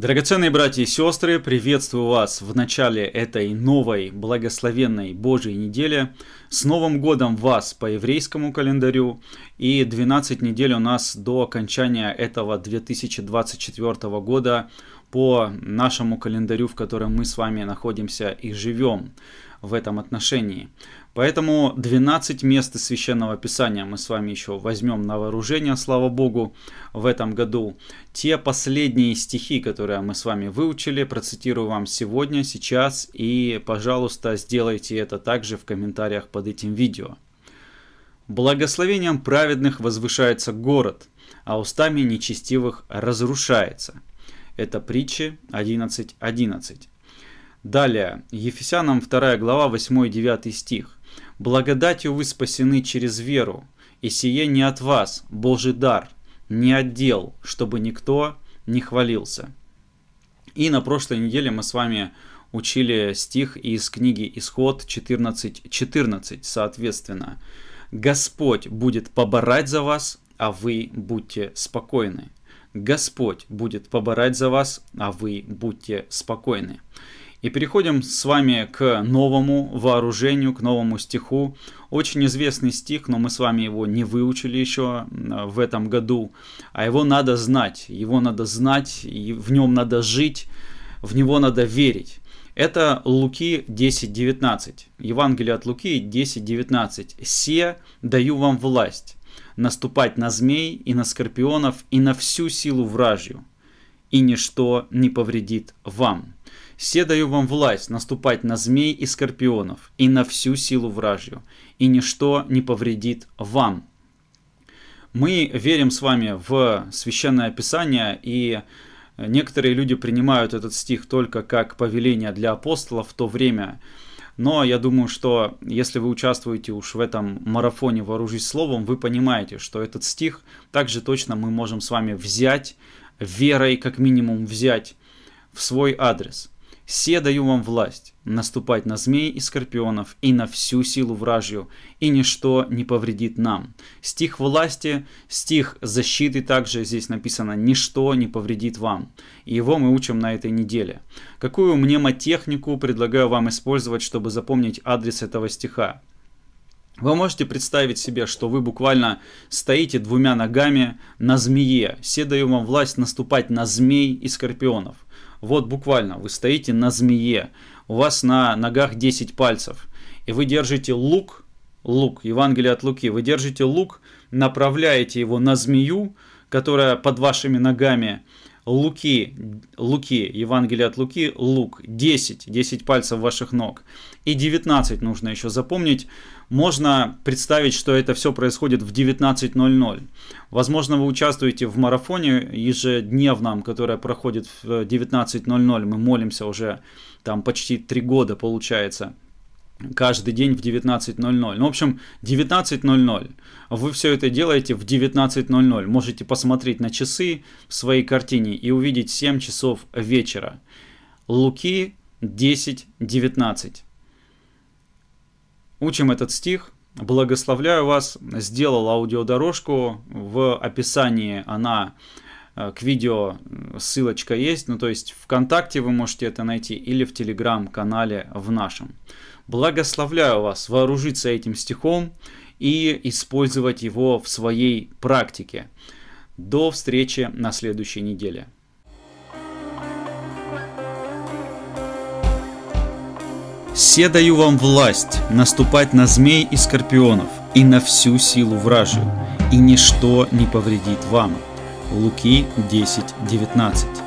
Драгоценные братья и сестры, приветствую вас в начале этой новой благословенной Божьей недели. С Новым годом вас по еврейскому календарю и 12 недель у нас до окончания этого 2024 года по нашему календарю, в котором мы с вами находимся и живем в этом отношении. Поэтому 12 мест из Священного Писания мы с вами еще возьмем на вооружение, слава Богу, в этом году. Те последние стихи, которые мы с вами выучили, процитирую вам сегодня, сейчас, и, пожалуйста, сделайте это также в комментариях под этим видео. «Благословением праведных возвышается город, а устами нечестивых разрушается». Это притчи 11.11. 11. Далее, Ефесянам 2 глава 8-9 стих. «Благодатью вы спасены через веру, и сие не от вас, Божий дар, не отдел, чтобы никто не хвалился». И на прошлой неделе мы с вами учили стих из книги Исход 14.14, 14, соответственно. «Господь будет поборать за вас, а вы будьте спокойны». Господь будет поборать за вас, а вы будьте спокойны. И переходим с вами к новому вооружению, к новому стиху. Очень известный стих, но мы с вами его не выучили еще в этом году. А его надо знать, его надо знать, и в нем надо жить, в него надо верить. Это Луки 10.19. Евангелие от Луки 10.19. «Се даю вам власть, наступать на змей и на скорпионов и на всю силу вражью, и ничто не повредит вам». Все даю вам власть наступать на змей и скорпионов и на всю силу вражью, и ничто не повредит вам». Мы верим с вами в Священное Писание, и некоторые люди принимают этот стих только как повеление для апостолов в то время, но я думаю, что если вы участвуете уж в этом марафоне «Вооружись словом», вы понимаете, что этот стих также точно мы можем с вами взять, верой как минимум взять в свой адрес. Се даю вам власть, наступать на змей и скорпионов и на всю силу вражью, и ничто не повредит нам. Стих власти, стих защиты также здесь написано «Ничто не повредит вам». И его мы учим на этой неделе. Какую мнемотехнику предлагаю вам использовать, чтобы запомнить адрес этого стиха? Вы можете представить себе, что вы буквально стоите двумя ногами на змее. Все даю вам власть наступать на змей и скорпионов. Вот буквально, вы стоите на змее, у вас на ногах 10 пальцев, и вы держите лук, лук, Евангелие от Луки, вы держите лук, направляете его на змею, которая под вашими ногами, Луки, Луки, Евангелие от Луки, Лук, 10, 10 пальцев ваших ног. И 19 нужно еще запомнить. Можно представить, что это все происходит в 19.00. Возможно, вы участвуете в марафоне ежедневном, которое проходит в 19.00. Мы молимся уже там почти 3 года, получается каждый день в 19.00. Ну, в общем, 19.00. Вы все это делаете в 19.00. Можете посмотреть на часы в своей картине и увидеть 7 часов вечера. Луки 10.19. Учим этот стих. Благословляю вас. Сделал аудиодорожку. В описании она Э, к видео ссылочка есть, ну то есть ВКонтакте вы можете это найти или в Телеграм-канале в нашем. Благословляю вас вооружиться этим стихом и использовать его в своей практике. До встречи на следующей неделе. Все даю вам власть наступать на змей и скорпионов и на всю силу вражию, и ничто не повредит вам». Луки 10.19.